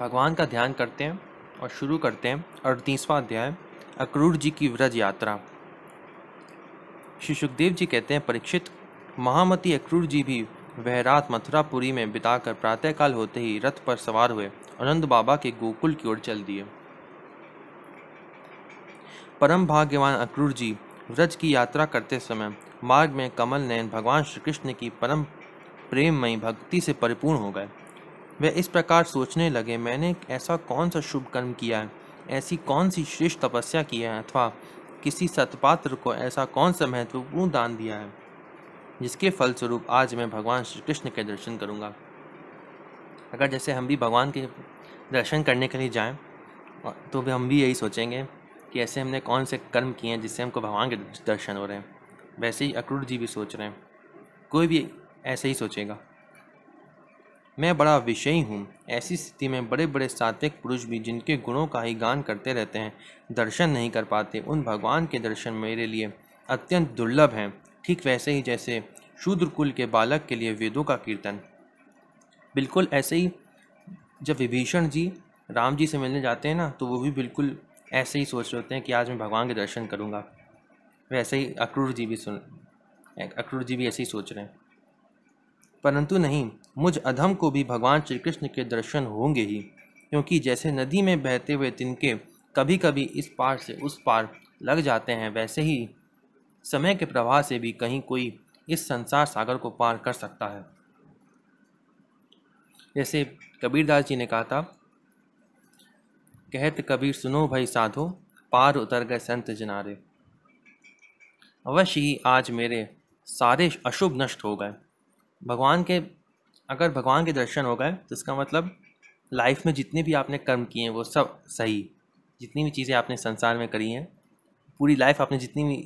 भगवान का ध्यान करते हैं और शुरू करते हैं अड़तीसवां अध्याय अक्रूर जी की व्रज यात्रा श्री सुखदेव जी कहते हैं परीक्षित महामती अक्रूर जी भी वह रात मथुरापुरी में बिताकर प्रातःकाल होते ही रथ पर सवार हुए अनंद बाबा के गोकुल की ओर चल दिए परम भाग्यवान अक्रूर जी व्रज की यात्रा करते समय मार्ग में कमल नयन भगवान श्री कृष्ण की परम प्रेममयी भक्ति से परिपूर्ण हो गए वह इस प्रकार सोचने लगे मैंने ऐसा कौन सा शुभ कर्म किया है ऐसी कौन सी श्रेष्ठ तपस्या की है अथवा किसी सतपात्र को ऐसा कौन सा महत्वपूर्ण दान दिया है जिसके फलस्वरूप आज मैं भगवान श्री कृष्ण के दर्शन करूँगा अगर जैसे हम भी भगवान के दर्शन करने के लिए जाएं तो भी हम भी यही सोचेंगे कि ऐसे हमने कौन से कर्म किए हैं जिससे हमको भगवान के दर्शन हो रहे हैं वैसे ही अक्रूर जी भी सोच रहे हैं कोई भी ऐसे ही सोचेगा मैं बड़ा विषयी हूँ ऐसी स्थिति में बड़े बड़े सात्विक पुरुष भी जिनके गुणों का ही गान करते रहते हैं दर्शन नहीं कर पाते उन भगवान के दर्शन मेरे लिए अत्यंत दुर्लभ हैं ठीक वैसे ही जैसे शूद्र कुल के बालक के लिए वेदों का कीर्तन बिल्कुल ऐसे ही जब विभीषण जी राम जी से मिलने जाते हैं ना तो वो भी बिल्कुल ऐसे ही सोच रहे होते हैं कि आज मैं भगवान के दर्शन करूँगा वैसे ही अक्रूर जी भी सुन अक्रूर जी भी ऐसे ही सोच रहे हैं परंतु नहीं मुझ अधम को भी भगवान श्री कृष्ण के दर्शन होंगे ही क्योंकि जैसे नदी में बहते हुए तिनके कभी कभी इस पार से उस पार लग जाते हैं वैसे ही समय के प्रवाह से भी कहीं कोई इस संसार सागर को पार कर सकता है जैसे कबीरदास जी ने कहा था कहत कबीर सुनो भाई साधो पार उतर गए संत जनारे अवश्य ही आज मेरे सारे अशुभ नष्ट हो गए भगवान के अगर भगवान के दर्शन हो गए तो इसका मतलब लाइफ में जितने भी आपने कर्म किए हैं वो सब सही जितनी भी चीज़ें आपने संसार में करी हैं पूरी लाइफ आपने जितनी भी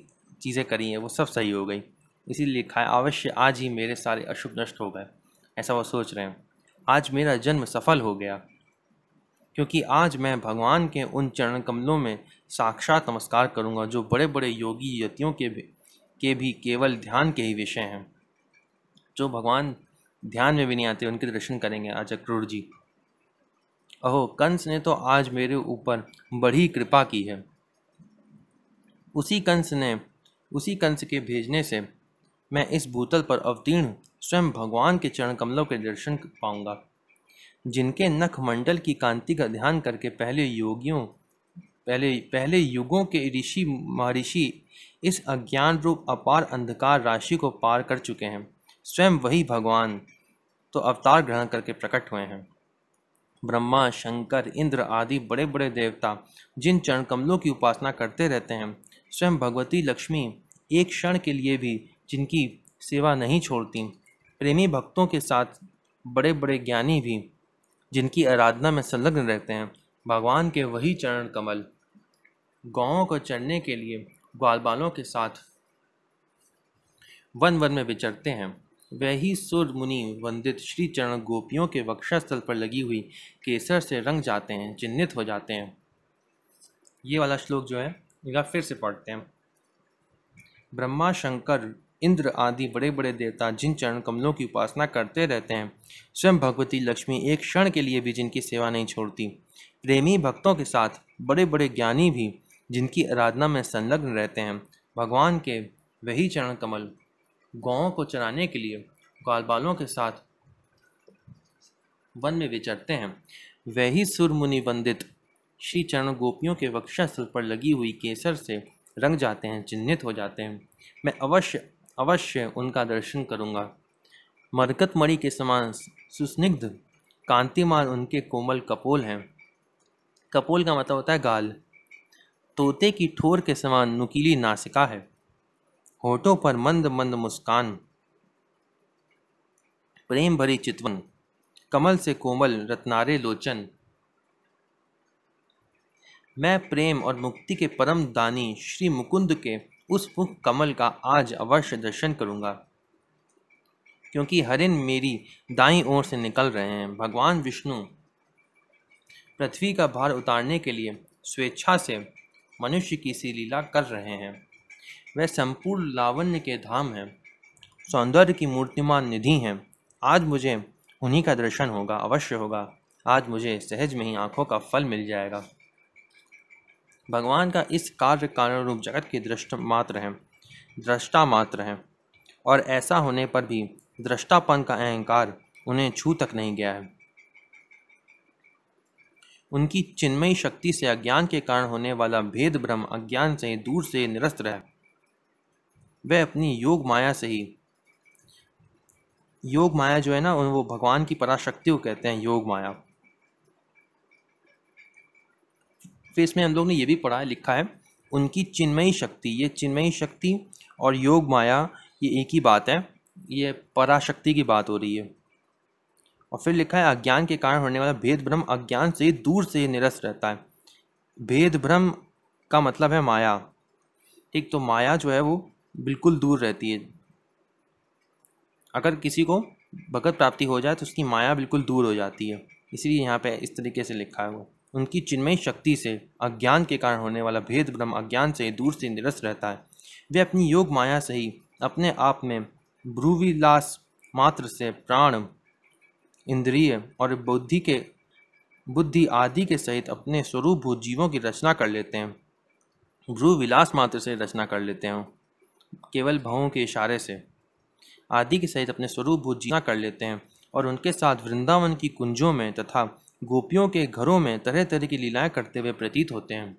चीज़ें करी हैं वो सब सही हो गई इसीलिए लिखा है अवश्य आज ही मेरे सारे अशुभ नष्ट हो गए ऐसा वो सोच रहे हैं आज मेरा जन्म सफल हो गया क्योंकि आज मैं भगवान के उन चरण कमलों में साक्षात नमस्कार करूंगा जो बड़े बड़े योगी यतियों के भी के भी केवल ध्यान के ही विषय हैं जो भगवान ध्यान में भी नहीं आते उनके दर्शन करेंगे आज अक्रूर जी अहो कंस ने तो आज मेरे ऊपर बड़ी कृपा की है उसी कंस ने उसी कंस के भेजने से मैं इस भूतल पर अवतीर्ण स्वयं भगवान के चरण कमलों के दर्शन पाऊंगा जिनके नख मंडल की कांति का ध्यान करके पहले योगियों पहले पहले युगों के ऋषि महर्षि इस अज्ञान रूप अपार अंधकार राशि को पार कर चुके हैं स्वयं वही भगवान तो अवतार ग्रहण करके प्रकट हुए हैं ब्रह्मा शंकर इंद्र आदि बड़े बड़े देवता जिन चरण कमलों की उपासना करते रहते हैं स्वयं भगवती लक्ष्मी एक क्षण के लिए भी जिनकी सेवा नहीं छोड़ती प्रेमी भक्तों के साथ बड़े बड़े ज्ञानी भी जिनकी आराधना में संलग्न रहते हैं भगवान के वही चरण कमल गांवों को चढ़ने के लिए ग्वाल बालों के साथ वन वन में विचरते हैं वही सूर्य मुनि वंदित श्री चरण गोपियों के वक्षस्थल पर लगी हुई केसर से रंग जाते हैं चिन्हित हो जाते हैं ये वाला श्लोक जो है या फिर से पढ़ते हैं ब्रह्मा शंकर इंद्र आदि बड़े बड़े देवता जिन चरण कमलों की उपासना करते रहते हैं स्वयं भगवती लक्ष्मी एक क्षण के लिए भी जिनकी सेवा नहीं छोड़ती प्रेमी भक्तों के साथ बड़े बड़े ज्ञानी भी जिनकी आराधना में संलग्न रहते हैं भगवान के वही चरण कमल गाँव को चराने के लिए ग्वालबालों के साथ वन में विचरते हैं वही सुरमुनि वंदित श्री चरण गोपियों के वक्षस्थल पर लगी हुई केसर से रंग जाते हैं चिन्हित हो जाते हैं मैं अवश्य अवश्य उनका दर्शन करूंगा मरकत मणि के समान सुस्निग्ध कांतिमान उनके कोमल कपोल हैं कपोल का मतलब होता है गाल तोते की ठोर के समान नुकीली नासिका है होठों पर मंद मंद मुस्कान प्रेम भरी चितवन कमल से कोमल रत्नारे लोचन मैं प्रेम और मुक्ति के परम दानी श्री मुकुंद के उस मुख कमल का आज अवश्य दर्शन करूंगा क्योंकि हरिन मेरी दाई ओर से निकल रहे हैं भगवान विष्णु पृथ्वी का भार उतारने के लिए स्वेच्छा से मनुष्य की सी लीला कर रहे हैं वह संपूर्ण लावण्य के धाम हैं सौंदर्य की मूर्तिमान निधि हैं आज मुझे उन्हीं का दर्शन होगा अवश्य होगा आज मुझे सहज में ही आंखों का फल मिल जाएगा भगवान का इस कार्य कारण रूप जगत के दृष्ट मात्र हैं दृष्टा मात्र हैं और ऐसा होने पर भी दृष्टापन का अहंकार उन्हें छू तक नहीं गया है उनकी चिन्मयी शक्ति से अज्ञान के कारण होने वाला भेद भ्रम अज्ञान से दूर से निरस्त रहे वह अपनी योग माया से ही योग माया जो है ना वो भगवान की पराशक्ति को कहते हैं योग माया फिर इसमें हम लोग ने ये भी पढ़ा है लिखा है उनकी चिन्मयी शक्ति ये चिन्मयी शक्ति और योग माया ये एक ही बात है ये पराशक्ति की बात हो रही है और फिर लिखा है अज्ञान के कारण होने वाला भेद भ्रम अज्ञान से दूर से निरस्त रहता है भेद भ्रम का मतलब है माया ठीक तो माया जो है वो बिल्कुल दूर रहती है अगर किसी को भगत प्राप्ति हो जाए तो उसकी माया बिल्कुल दूर हो जाती है इसलिए यहाँ पे इस तरीके से लिखा है वो उनकी चिन्मयी शक्ति से अज्ञान के कारण होने वाला भेद भ्रम अज्ञान से दूर से निरस्त रहता है वे अपनी योग माया से ही अपने आप में भ्रुविलास मात्र से प्राण इंद्रिय और बुद्धि के बुद्धि आदि के सहित अपने स्वरूप भूत जीवों की रचना कर लेते हैं भ्रुविलास मात्र से रचना कर लेते हैं केवल भावों के इशारे से आदि के सहित अपने स्वरूप जीना कर लेते हैं और उनके साथ वृंदावन की कुंजों में तथा गोपियों के घरों में तरह तरह की लीलाएं करते हुए प्रतीत होते हैं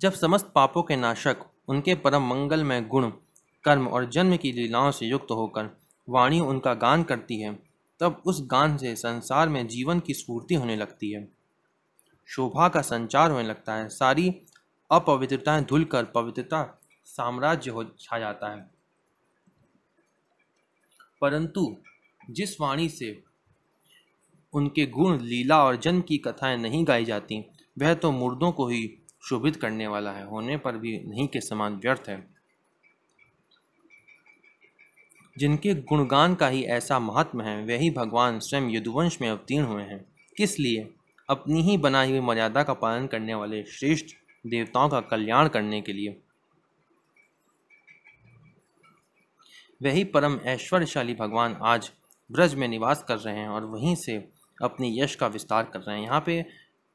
जब समस्त पापों के नाशक उनके परम मंगल में गुण कर्म और जन्म की लीलाओं से युक्त होकर वाणी उनका गान करती है तब उस गान से संसार में जीवन की स्फूर्ति होने लगती है शोभा का संचार होने लगता है सारी अपवित्रताएं धुलकर पवित्रता साम्राज्य हो छा जाता है परंतु जिस वाणी से उनके गुण लीला और जन्म की कथाएं नहीं गाई जाती वह तो मुर्दों को ही शोभित करने वाला है होने पर भी नहीं के समान व्यर्थ है जिनके गुणगान का ही ऐसा महत्व है वही भगवान स्वयं यदुवंश में अवतीर्ण हुए हैं किस लिए अपनी ही बनाई हुई मर्यादा का पालन करने वाले श्रेष्ठ देवताओं का कल्याण करने के लिए वही परम ऐश्वर्यशाली भगवान आज ब्रज में निवास कर रहे हैं और वहीं से अपने यश का विस्तार कर रहे हैं यहाँ पे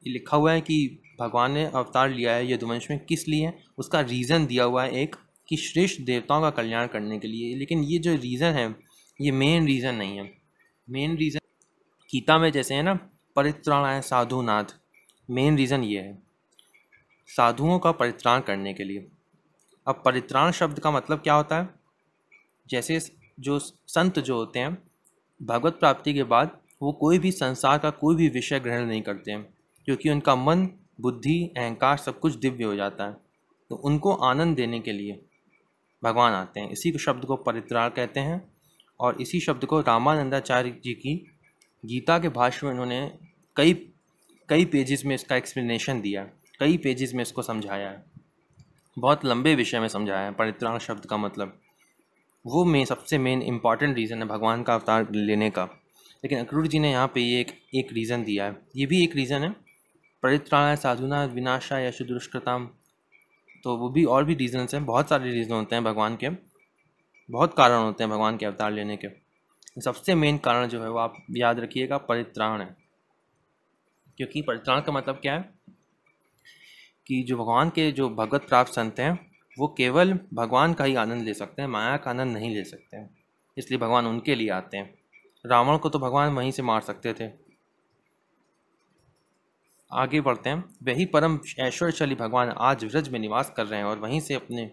लिखा हुआ है कि भगवान ने अवतार लिया है यदुवंश में किस लिए उसका रीज़न दिया हुआ है एक कि श्रेष्ठ देवताओं का कल्याण करने के लिए लेकिन ये जो रीज़न है ये मेन रीज़न नहीं है मेन रीज़न गीता में जैसे है ना परित्राण साधु साधुनाथ मेन रीज़न ये है साधुओं का परित्राण करने के लिए अब परित्राण शब्द का मतलब क्या होता है जैसे जो संत जो होते हैं भगवत प्राप्ति के बाद वो कोई भी संसार का कोई भी विषय ग्रहण नहीं करते हैं क्योंकि उनका मन बुद्धि अहंकार सब कुछ दिव्य हो जाता है तो उनको आनंद देने के लिए भगवान आते हैं इसी शब्द को परित्राण कहते हैं और इसी शब्द को रामानंदाचार्य जी की गीता के भाष्य में उन्होंने कई कई पेजेस में इसका एक्सप्लेनेशन दिया कई पेजेस में इसको समझाया है बहुत लंबे विषय में समझाया है परित्राण शब्द का मतलब वो मेन सबसे मेन इंपॉर्टेंट रीज़न है भगवान का अवतार लेने का लेकिन अक्रूर जी ने यहाँ पे ये एक एक रीज़न दिया है ये भी एक रीज़न है परित्राणाय साधुना विनाशा या दुष्कृताम तो वो भी और भी रीज़न्स हैं बहुत सारे रीज़न होते हैं भगवान के बहुत कारण होते हैं भगवान के अवतार लेने के सबसे मेन कारण जो है वो आप याद रखिएगा परित्राण है क्योंकि परित्राण का मतलब क्या है कि जो भगवान के जो भगवत प्राप्त संत हैं वो केवल भगवान का ही आनंद ले सकते हैं माया का आनंद नहीं ले सकते हैं इसलिए भगवान उनके लिए आते हैं रावण को तो भगवान वहीं से मार सकते थे आगे बढ़ते हैं वही परम ऐश्वर्यशाली भगवान आज व्रज में निवास कर रहे हैं और वहीं से अपने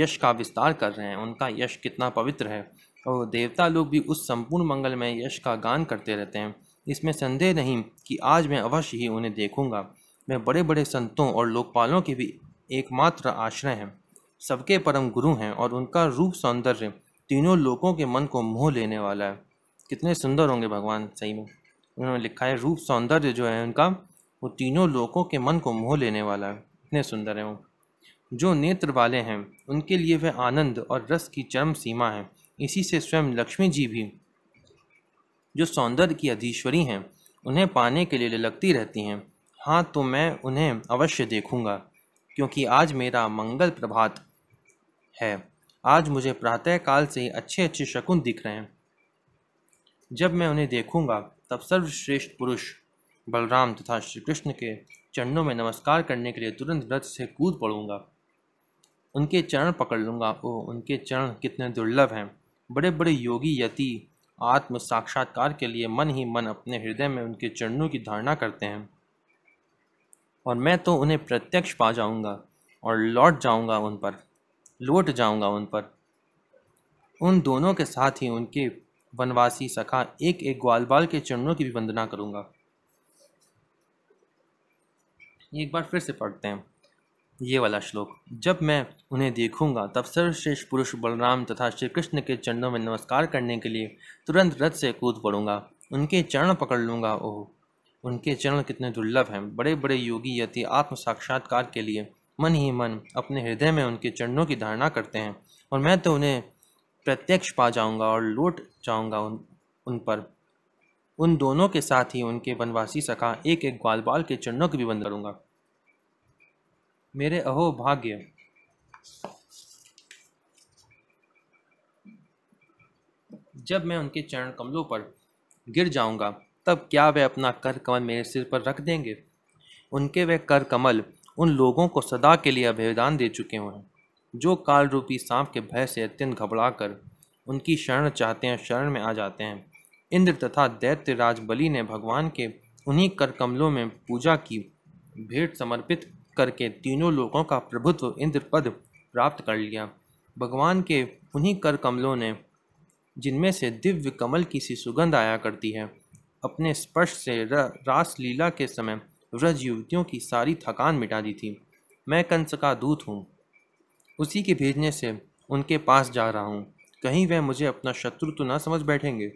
यश का विस्तार कर रहे हैं उनका यश कितना पवित्र है और देवता लोग भी उस संपूर्ण में यश का गान करते रहते हैं इसमें संदेह नहीं कि आज मैं अवश्य ही उन्हें देखूंगा मैं बड़े बड़े संतों और लोकपालों के भी एकमात्र आश्रय हैं सबके परम गुरु हैं और उनका रूप सौंदर्य तीनों लोगों के मन को मोह लेने वाला है कितने सुंदर होंगे भगवान सही में उन्होंने लिखा है रूप सौंदर्य जो है उनका वो तीनों लोगों के मन को मोह लेने वाला है इतने सुंदर हैं वो जो नेत्र वाले हैं उनके लिए वह आनंद और रस की चरम सीमा है इसी से स्वयं लक्ष्मी जी भी जो सौंदर्य की अधीश्वरी हैं उन्हें पाने के लिए लगती रहती हैं हाँ तो मैं उन्हें अवश्य देखूंगा क्योंकि आज मेरा मंगल प्रभात है आज मुझे प्रातःकाल से ही अच्छे अच्छे शकुन दिख रहे हैं जब मैं उन्हें देखूंगा तब सर्वश्रेष्ठ पुरुष बलराम तथा श्री कृष्ण के चरणों में नमस्कार करने के लिए तुरंत रथ से कूद पड़ूंगा उनके चरण पकड़ लूँगा ओ उनके चरण कितने दुर्लभ हैं बड़े बड़े योगी यति आत्म साक्षात्कार के लिए मन ही मन अपने हृदय में उनके चरणों की धारणा करते हैं और मैं तो उन्हें प्रत्यक्ष पा जाऊंगा और लौट जाऊंगा उन पर लौट जाऊंगा उन पर उन दोनों के साथ ही उनके वनवासी सखा एक एक ग्वालबाल के चरणों की भी वंदना करूंगा एक बार फिर से पढ़ते हैं ये वाला श्लोक जब मैं उन्हें देखूंगा तब सर्वश्रेष्ठ पुरुष बलराम तथा श्री कृष्ण के चरणों में नमस्कार करने के लिए तुरंत रथ से कूद पड़ूंगा उनके चरण पकड़ लूंगा ओह उनके चरण कितने दुर्लभ हैं बड़े बड़े योगी यति आत्म साक्षात्कार के लिए मन ही मन अपने हृदय में उनके चरणों की धारणा करते हैं और मैं तो उन्हें प्रत्यक्ष पा जाऊंगा और लौट जाऊंगा उन उन पर उन दोनों के साथ ही उनके वनवासी सखा एक एक ग्वाल बाल के चरणों की भी बंद करूंगा मेरे अहो भाग्य जब मैं उनके चरण कमलों पर गिर जाऊंगा तब क्या वे अपना कर कमल मेरे सिर पर रख देंगे उनके वे कर कमल उन लोगों को सदा के लिए अभिदान दे चुके हैं जो काल रूपी सांप के भय से अत्यंत घबरा कर उनकी शरण चाहते हैं शरण में आ जाते हैं इंद्र तथा दैत्य राज बलि ने भगवान के उन्हीं कर कमलों में पूजा की भेंट समर्पित करके तीनों लोगों का प्रभुत्व इंद्र पद प्राप्त कर लिया भगवान के उन्हीं कर कमलों ने जिनमें से दिव्य कमल की सी सुगंध आया करती है अपने स्पर्श से रास लीला के समय व्रज युवतियों की सारी थकान मिटा दी थी मैं कंस का दूत हूँ उसी के भेजने से उनके पास जा रहा हूँ कहीं वह मुझे अपना शत्रु तो ना समझ बैठेंगे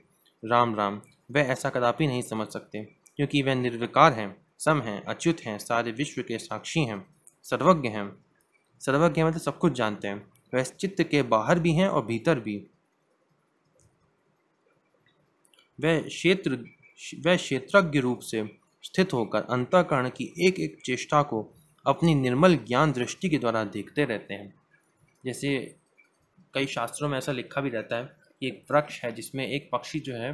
राम राम वह ऐसा कदापि नहीं समझ सकते क्योंकि वह निर्विकार हैं सम हैं अच्युत हैं सारे विश्व के साक्षी हैं सर्वज्ञ हैं सर्वज्ञ मतलब सब कुछ जानते हैं वह चित्त के बाहर भी हैं और भीतर भी वह क्षेत्र वह क्षेत्रज्ञ रूप से स्थित होकर अंतकरण की एक एक चेष्टा को अपनी निर्मल ज्ञान दृष्टि के द्वारा देखते रहते हैं जैसे कई शास्त्रों में ऐसा लिखा भी रहता है कि एक वृक्ष है जिसमें एक पक्षी जो है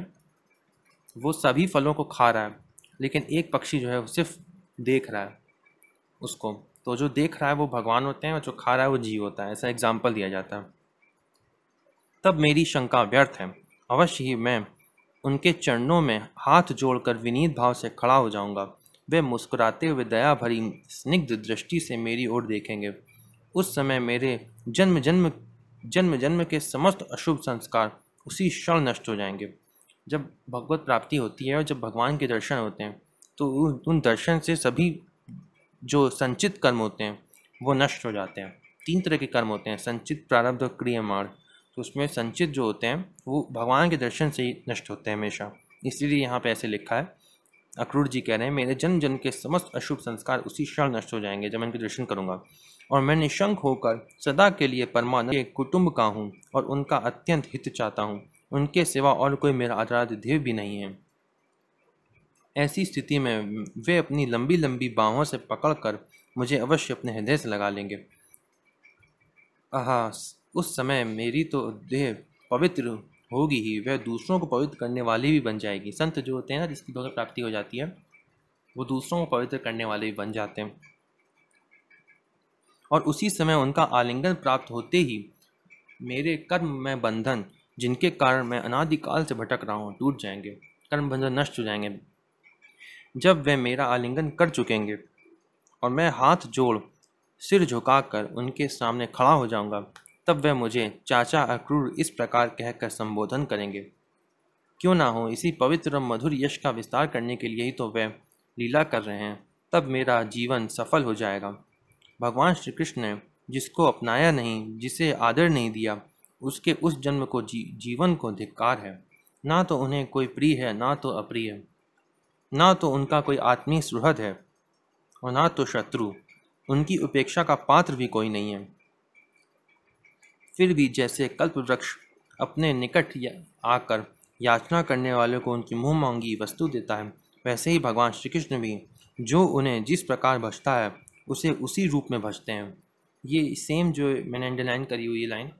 वो सभी फलों को खा रहा है लेकिन एक पक्षी जो है वो सिर्फ देख रहा है उसको तो जो देख रहा है वो भगवान होते हैं और जो खा रहा है वो जीव होता है ऐसा एग्जाम्पल दिया जाता है तब मेरी शंका व्यर्थ है अवश्य ही मैं उनके चरणों में हाथ जोड़कर विनीत भाव से खड़ा हो जाऊंगा वे मुस्कुराते हुए दया भरी स्निग्ध दृष्टि से मेरी ओर देखेंगे उस समय मेरे जन्म जन्म जन्म जन्म के समस्त अशुभ संस्कार उसी क्षण नष्ट हो जाएंगे जब भगवत प्राप्ति होती है और जब भगवान के दर्शन होते हैं तो उन दर्शन से सभी जो संचित कर्म होते हैं वो नष्ट हो जाते हैं तीन तरह के कर्म होते हैं संचित प्रारब्ध और क्रियमार्ग तो उसमें संचित जो होते हैं वो भगवान के दर्शन से ही नष्ट होते हैं हमेशा इसलिए यहाँ पे ऐसे लिखा है अक्रूर जी कह रहे हैं मेरे जन्म जन्म के समस्त अशुभ संस्कार उसी क्षण नष्ट हो जाएंगे जब मैं इनके दर्शन करूँगा और मैं निशंक होकर सदा के लिए परमानंद के कुटुंब का हूँ और उनका अत्यंत हित चाहता हूँ उनके सिवा और कोई मेरा आराध्य देव भी नहीं है ऐसी स्थिति में वे अपनी लंबी लंबी बाहों से पकड़कर मुझे अवश्य अपने हृदय से लगा लेंगे आहा उस समय मेरी तो देह पवित्र होगी ही वह दूसरों को पवित्र करने वाली भी बन जाएगी संत जो होते हैं ना जिसकी भगत प्राप्ति हो जाती है वो दूसरों को पवित्र करने वाले भी बन जाते हैं और उसी समय उनका आलिंगन प्राप्त होते ही मेरे कर्म में बंधन जिनके कारण मैं अनादिकाल से भटक रहा हूँ टूट जाएंगे कर्म बंधन नष्ट हो जाएंगे जब वे मेरा आलिंगन कर चुकेंगे और मैं हाथ जोड़ सिर झुकाकर उनके सामने खड़ा हो जाऊंगा तब वह मुझे चाचा अक्रूर इस प्रकार कहकर संबोधन करेंगे क्यों ना हो इसी पवित्र और मधुर यश का विस्तार करने के लिए ही तो वह लीला कर रहे हैं तब मेरा जीवन सफल हो जाएगा भगवान श्री कृष्ण ने जिसको अपनाया नहीं जिसे आदर नहीं दिया उसके उस जन्म को जी, जीवन को धिक्कार है ना तो उन्हें कोई प्रिय है ना तो अप्रिय ना तो उनका कोई आत्मीय सुहृद है और ना तो शत्रु उनकी उपेक्षा का पात्र भी कोई नहीं है फिर भी जैसे कल्प वृक्ष अपने निकट या, आकर याचना करने वालों को उनकी मुँह मांगी वस्तु देता है वैसे ही भगवान श्री कृष्ण भी जो उन्हें जिस प्रकार भजता है उसे उसी रूप में भजते हैं ये सेम जो मैंने अंडरलाइन करी हुई ये लाइन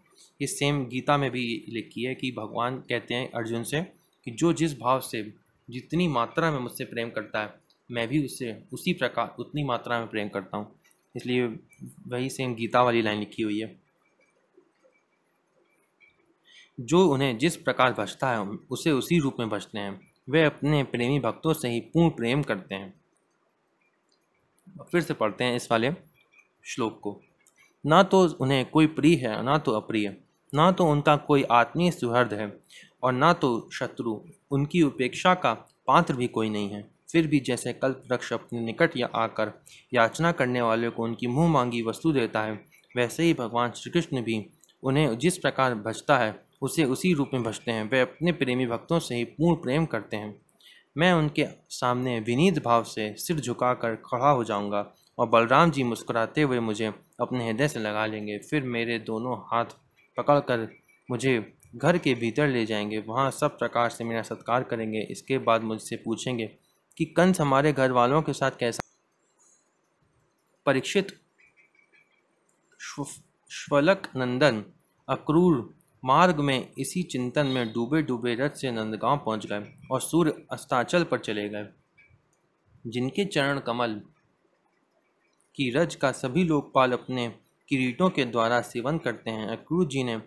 ये सेम गीता में भी लिखी है कि भगवान कहते हैं अर्जुन से कि जो जिस भाव से जितनी मात्रा में मुझसे प्रेम करता है मैं भी उससे उसी प्रकार उतनी मात्रा में प्रेम करता हूँ इसलिए वही सेम गीता वाली लाइन लिखी हुई है जो उन्हें जिस प्रकार भजता है उसे उसी रूप में भजते हैं वे अपने प्रेमी भक्तों से ही पूर्ण प्रेम करते हैं फिर से पढ़ते हैं इस वाले श्लोक को ना तो उन्हें कोई प्रिय है ना तो अप्रिय ना तो उनका कोई आत्मीय सुहृद है और ना तो शत्रु उनकी उपेक्षा का पात्र भी कोई नहीं है फिर भी जैसे कल्प वृक्ष अपने निकट या आकर याचना करने वाले को उनकी मुँह मांगी वस्तु देता है वैसे ही भगवान श्री कृष्ण भी उन्हें जिस प्रकार भजता है उसे उसी रूप में भजते हैं वे अपने प्रेमी भक्तों से ही पूर्ण प्रेम करते हैं मैं उनके सामने विनीत भाव से सिर झुकाकर खड़ा हो जाऊंगा और बलराम जी मुस्कुराते हुए मुझे अपने हृदय से लगा लेंगे फिर मेरे दोनों हाथ पकड़कर मुझे घर के भीतर ले जाएंगे वहाँ सब प्रकार से मेरा सत्कार करेंगे इसके बाद मुझसे पूछेंगे कि कंस हमारे घर वालों के साथ कैसा परीक्षित श्वलक नंदन अक्रूर मार्ग में इसी चिंतन में डूबे डूबे रथ से नंदगांव पहुंच गए और सूर्य अस्ताचल पर चले गए जिनके चरण कमल की रज का सभी लोकपाल अपने किरीटों के द्वारा सेवन करते हैं अक्रू जी ने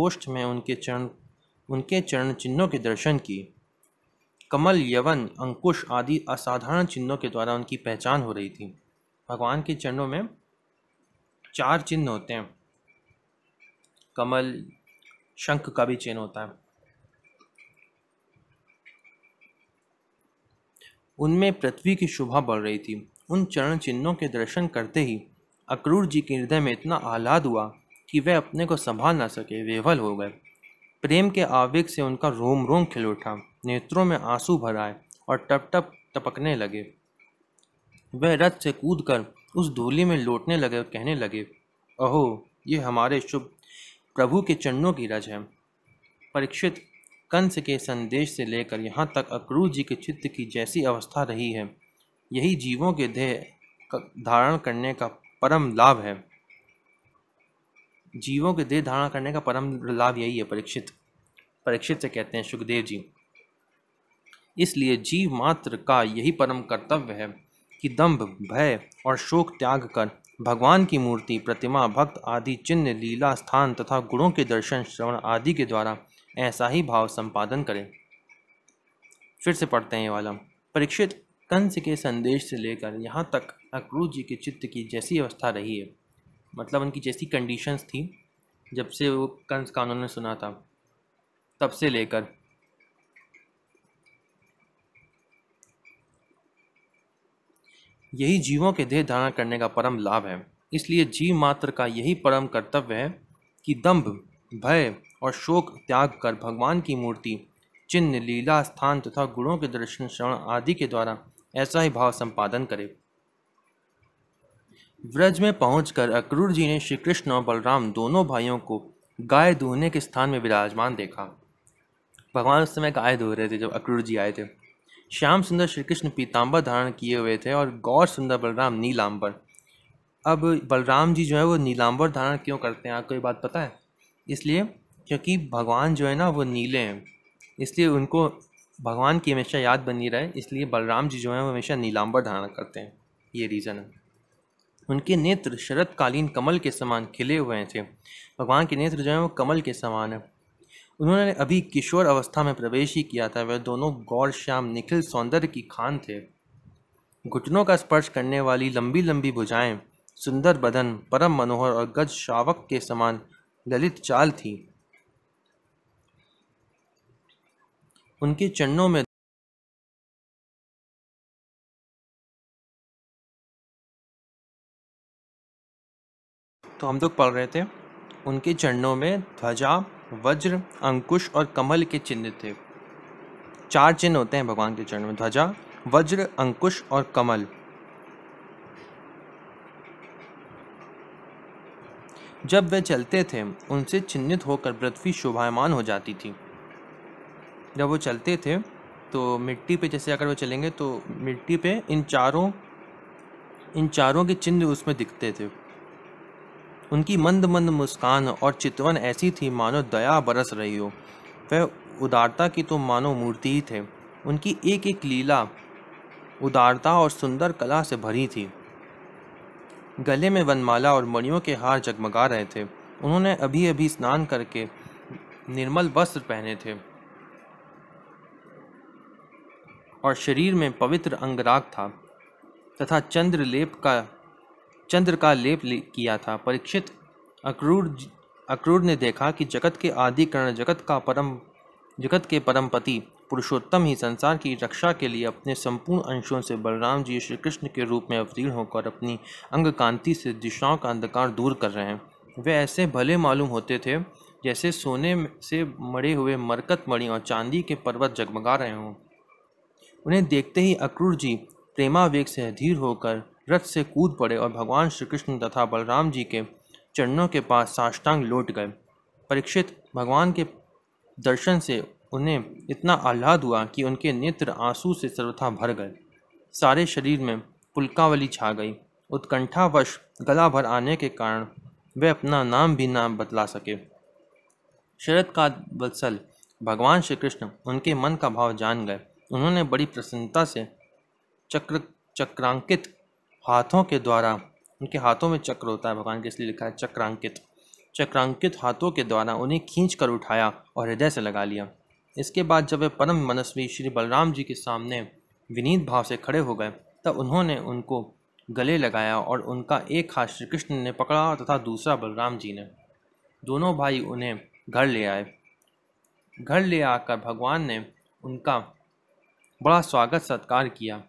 गोष्ठ में उनके चरण उनके चरण चिन्हों के दर्शन किए कमल यवन अंकुश आदि असाधारण चिन्हों के द्वारा उनकी पहचान हो रही थी भगवान के चरणों में चार चिन्ह होते हैं कमल शंख का भी चिन्ह होता है उनमें पृथ्वी की शोभा बढ़ रही थी उन चरण चिन्हों के दर्शन करते ही अक्रूर जी के हृदय में इतना आह्लाद हुआ कि वह अपने को संभाल ना सके वेवल हो गए प्रेम के आवेग से उनका रोम रोम खिल उठा नेत्रों में आंसू भर आए और टप टप टपकने लगे वह रथ से कूद कर उस धूली में लौटने लगे और कहने लगे अहो ये हमारे शुभ प्रभु के चरणों की रज है परीक्षित कंस के संदेश से लेकर यहाँ तक अक्रूर जी के चित्त की जैसी अवस्था रही है यही जीवों के देह धारण करने का परम लाभ है जीवों के देह धारण करने का परम लाभ यही है परीक्षित परीक्षित से कहते हैं सुखदेव जी इसलिए जीव मात्र का यही परम कर्तव्य है कि दम्भ भय और शोक त्याग कर भगवान की मूर्ति प्रतिमा भक्त आदि चिन्ह लीला स्थान तथा गुणों के दर्शन श्रवण आदि के द्वारा ऐसा ही भाव संपादन करें फिर से पढ़ते हैं ये वाला परीक्षित कंस के संदेश से लेकर यहाँ तक अक्रूर जी के चित्त की जैसी अवस्था रही है मतलब उनकी जैसी कंडीशंस थी जब से वो कंस का उन्होंने सुना था तब से लेकर यही जीवों के देह धारण करने का परम लाभ है इसलिए जीव मात्र का यही परम कर्तव्य है कि दम्भ भय और शोक त्याग कर भगवान की मूर्ति चिन्ह लीला स्थान तथा गुणों के दर्शन श्रवण आदि के द्वारा ऐसा ही भाव संपादन करे व्रज में पहुंचकर अक्रूर जी ने श्री कृष्ण और बलराम दोनों भाइयों को गाय दूहने के स्थान में विराजमान देखा भगवान उस समय गाय दूह रहे थे जब अक्रूर जी आए थे श्याम सुंदर श्री कृष्ण पीताम्बर धारण किए हुए थे और गौर सुंदर बलराम नीलाम्बर अब बलराम जी जो है वो नीलाम्बर धारण क्यों करते हैं आपको ये बात पता है इसलिए क्योंकि भगवान जो है ना वो नीले हैं इसलिए उनको भगवान की हमेशा याद बनी रहे इसलिए बलराम जी जो हैं वो हमेशा नीलाम्बर धारण करते हैं ये रीज़न है उनके नेत्र शरतकालीन कमल के समान खिले हुए थे भगवान के नेत्र जो है वो कमल के समान है उन्होंने अभी किशोर अवस्था में प्रवेश ही किया था वह दोनों गौर श्याम निखिल सौंदर्य की खान थे घुटनों का स्पर्श करने वाली लंबी लंबी भुजाएं सुंदर बदन परम मनोहर और गज शावक के समान ललित चाल थी उनके चरणों में तो हम लोग पढ़ रहे थे उनके चरणों में ध्वजा वज्र अंकुश और कमल के चिन्ह थे चार चिन्ह होते हैं भगवान के चरण में ध्वजा वज्र अंकुश और कमल जब वे चलते थे उनसे चिन्हित होकर पृथ्वी शोभायमान हो जाती थी जब वो चलते थे तो मिट्टी पे जैसे अगर वो चलेंगे तो मिट्टी पे इन चारों इन चारों के चिन्ह उसमें दिखते थे उनकी मंद मंद मुस्कान और चितवन ऐसी थी मानो दया बरस रही हो वह उदारता की तो मानो मूर्ति ही थे उनकी एक एक लीला उदारता और सुंदर कला से भरी थी गले में वनमाला और मणियों के हार जगमगा रहे थे उन्होंने अभी अभी स्नान करके निर्मल वस्त्र पहने थे और शरीर में पवित्र अंगराग था तथा चंद्रलेप का चंद्र का लेप किया था परीक्षित अक्रूर अक्रूर ने देखा कि जगत के आदि कर्ण जगत का परम जगत के परम पति पुरुषोत्तम ही संसार की रक्षा के लिए अपने संपूर्ण अंशों से बलराम जी श्री कृष्ण के रूप में अवतीर्ण होकर अपनी अंग कांति से दिशाओं का अंधकार दूर कर रहे हैं वे ऐसे भले मालूम होते थे जैसे सोने से मरे हुए मरकत मणि और चांदी के पर्वत जगमगा रहे हों उन्हें देखते ही अक्रूर जी प्रेमावेग से अधीर होकर रथ से कूद पड़े और भगवान श्री कृष्ण तथा बलराम जी के चरणों के पास साष्टांग लौट गए परीक्षित भगवान के दर्शन से उन्हें इतना आह्लाद हुआ कि उनके नेत्र आंसू से सर्वथा भर गए सारे शरीर में पुलकावली छा गई उत्कंठावश गला भर आने के कारण वे अपना नाम भी नाम बतला सके शरद का वत्सल भगवान श्री कृष्ण उनके मन का भाव जान गए उन्होंने बड़ी प्रसन्नता से चक्र चक्रांकित हाथों के द्वारा उनके हाथों में चक्र होता है भगवान के इसलिए लिखा है चक्रांकित चक्रांकित हाथों के द्वारा उन्हें खींच कर उठाया और हृदय से लगा लिया इसके बाद जब वे परम मनस्वी श्री बलराम जी के सामने विनीत भाव से खड़े हो गए तब उन्होंने उनको गले लगाया और उनका एक हाथ श्री कृष्ण ने पकड़ा तथा दूसरा बलराम जी ने दोनों भाई उन्हें घर ले आए घर ले आकर भगवान ने उनका बड़ा स्वागत सत्कार किया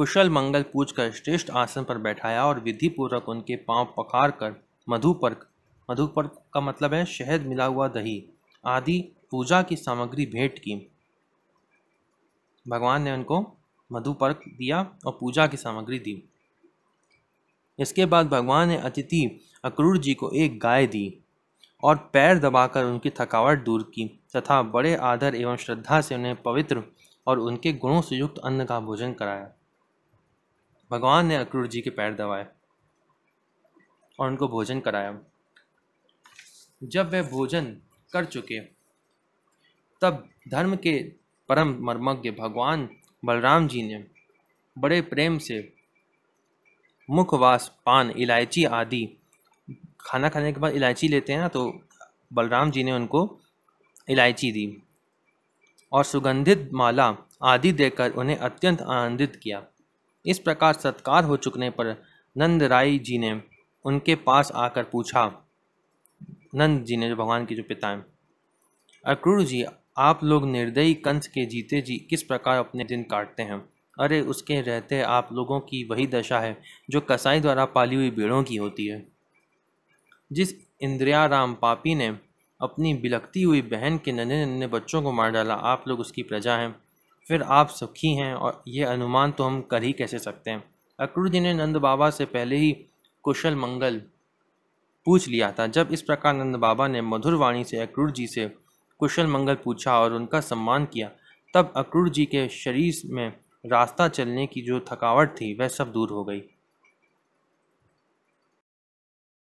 कुशल मंगल पूज कर श्रेष्ठ आसन पर बैठाया और विधिपूर्वक उनके पांव पखार कर मधुपर्क मधुपर्क का मतलब है शहद मिला हुआ दही आदि पूजा की सामग्री भेंट की भगवान ने उनको मधुपर्क दिया और पूजा की सामग्री दी इसके बाद भगवान ने अतिथि अक्रूर जी को एक गाय दी और पैर दबाकर उनकी थकावट दूर की तथा बड़े आदर एवं श्रद्धा से उन्हें पवित्र और उनके गुणों से युक्त अन्न का भोजन कराया भगवान ने अक्रूर जी के पैर दबाए और उनको भोजन कराया जब वे भोजन कर चुके तब धर्म के परम मर्मज्ञ भगवान बलराम जी ने बड़े प्रेम से मुखवास पान इलायची आदि खाना खाने के बाद इलायची लेते हैं ना तो बलराम जी ने उनको इलायची दी और सुगंधित माला आदि देकर उन्हें अत्यंत आनंदित किया इस प्रकार सत्कार हो चुकने पर नंद राय जी ने उनके पास आकर पूछा नंद जी ने जो भगवान के जो पिता हैं अक्रूर जी आप लोग निर्दयी कंस के जीते जी किस प्रकार अपने दिन काटते हैं अरे उसके रहते आप लोगों की वही दशा है जो कसाई द्वारा पाली हुई भेड़ों की होती है जिस इंद्रियाराम पापी ने अपनी बिलखती हुई बहन के नन्हे नन्हे बच्चों को मार डाला आप लोग उसकी प्रजा हैं फिर आप सुखी हैं और ये अनुमान तो हम कर ही कैसे सकते हैं अक्रूर जी ने नंद बाबा से पहले ही कुशल मंगल पूछ लिया था जब इस प्रकार नंद बाबा ने मधुर वाणी से अक्रूर जी से कुशल मंगल पूछा और उनका सम्मान किया तब अक्रूर जी के शरीर में रास्ता चलने की जो थकावट थी वह सब दूर हो गई